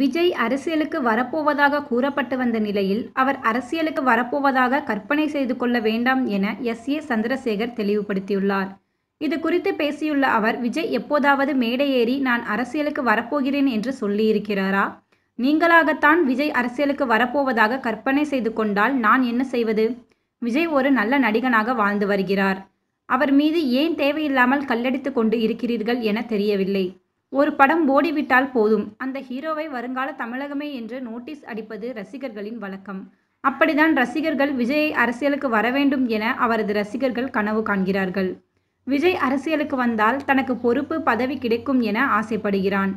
விஜய் அரசியலுக்கு வரப்போவதாக கூறப்பட்டு வந்த நிலையில் அவர் அரசியலுக்கு வரப்போவதாக கற்பனை செய்து கொள்ள வேண்டாம் என எஸ் ஏ சந்திரசேகர் தெளிவுபடுத்தியுள்ளார் இது குறித்து பேசியுள்ள அவர் விஜய் எப்போதாவது மேடையேறி நான் அரசியலுக்கு வரப்போகிறேன் என்று சொல்லியிருக்கிறாரா நீங்களாகத்தான் விஜய் அரசியலுக்கு வரப்போவதாக கற்பனை செய்து கொண்டால் நான் என்ன செய்வது விஜய் ஒரு நல்ல நடிகனாக வாழ்ந்து வருகிறார் அவர் மீது ஏன் தேவையில்லாமல் கல்லடித்து கொண்டு இருக்கிறீர்கள் என தெரியவில்லை ஒரு படம் ஓடிவிட்டால் போதும் அந்த ஹீரோவை வருங்கால தமிழகமே என்று நோட்டீஸ் அடிப்பது ரசிகர்களின் வழக்கம் அப்படிதான் ரசிகர்கள் விஜய் அரசியலுக்கு வர வேண்டும் என அவரது ரசிகர்கள் கனவு காண்கிறார்கள் விஜய் அரசியலுக்கு வந்தால் தனக்கு பொறுப்பு பதவி கிடைக்கும் என ஆசைப்படுகிறான்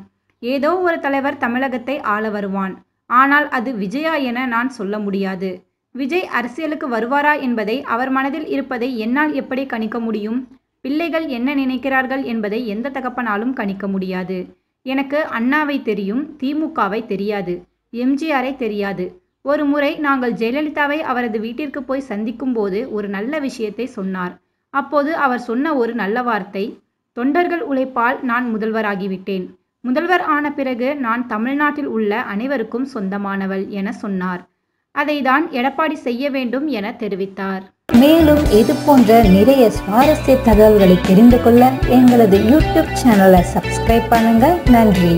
ஏதோ ஒரு தலைவர் தமிழகத்தை ஆள வருவான் ஆனால் அது விஜயா என நான் சொல்ல முடியாது விஜய் அரசியலுக்கு வருவாரா என்பதை அவர் மனதில் இருப்பதை என்னால் எப்படி கணிக்க முடியும் பிள்ளைகள் என்ன நினைக்கிறார்கள் என்பதை எந்த தகப்பனாலும் கணிக்க முடியாது எனக்கு அண்ணாவை தெரியும் திமுகவை தெரியாது எம்ஜிஆரை தெரியாது ஒரு முறை நாங்கள் ஜெயலலிதாவை அவரது வீட்டிற்கு போய் சந்திக்கும் போது ஒரு நல்ல விஷயத்தை சொன்னார் அப்போது அவர் சொன்ன ஒரு நல்ல வார்த்தை தொண்டர்கள் உழைப்பால் நான் முதல்வராகிவிட்டேன் முதல்வர் ஆன பிறகு நான் தமிழ்நாட்டில் உள்ள அனைவருக்கும் சொந்தமானவள் என சொன்னார் அதைதான் எடப்பாடி செய்ய வேண்டும் என தெரிவித்தார் மேலும் இது போன்ற நிறைய சுவாரஸ்ய தகவல்களை தெரிந்து கொள்ள எங்களது யூடியூப் சேனலை சப்ஸ்கிரைப் பண்ணுங்கள் நன்றி